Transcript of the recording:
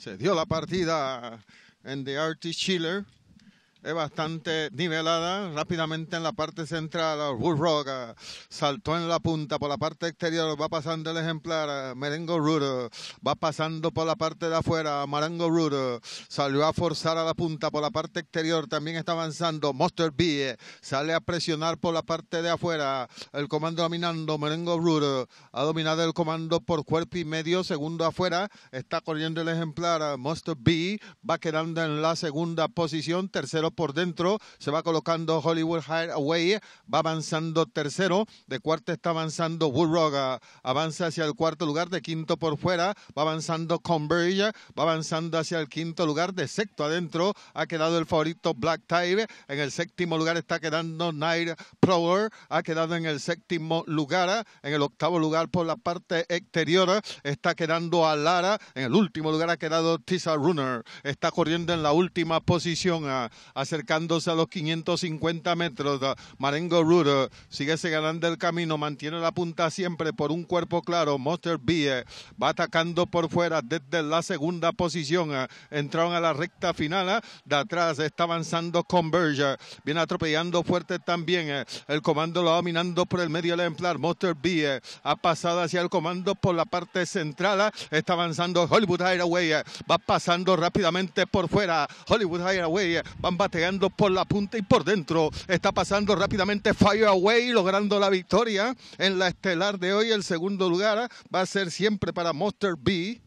se dio la partida en The Artist Schiller es bastante nivelada. Rápidamente en la parte central, ah, saltó en la punta por la parte exterior, va pasando el ejemplar ah, Merengo Rudo, ah, va pasando por la parte de afuera, Marango Rudo, salió a forzar a la punta por la parte exterior, también está avanzando Monster B, eh, sale a presionar por la parte de afuera, el comando dominando Merengo Rudo, ha dominado el comando por cuerpo y medio, segundo afuera, está corriendo el ejemplar Monster B, va quedando en la segunda posición, tercero por dentro, se va colocando Hollywood Highway, va avanzando tercero, de cuarto está avanzando Woodrock, avanza hacia el cuarto lugar, de quinto por fuera, va avanzando Converge, va avanzando hacia el quinto lugar, de sexto adentro ha quedado el favorito Black Tide, en el séptimo lugar está quedando Night Prower, ha quedado en el séptimo lugar, en el octavo lugar por la parte exterior está quedando Alara, en el último lugar ha quedado Tisa Runner, está corriendo en la última posición. a acercándose a los 550 metros. Marengo Ruder sigue ganando el camino, mantiene la punta siempre por un cuerpo claro. Monster B eh, va atacando por fuera desde la segunda posición. Eh, entraron a la recta final. Eh, de atrás está avanzando Converger. Viene atropellando fuerte también. El comando lo va dominando por el medio del ejemplar. Monster B ha pasado hacia el comando por la parte central. Está avanzando Hollywood Highway. Va pasando rápidamente por fuera. Hollywood Highway. Van bateando por la punta y por dentro. Está pasando rápidamente Fire Away, logrando la victoria en la estelar de hoy. El segundo lugar va a ser siempre para Monster B.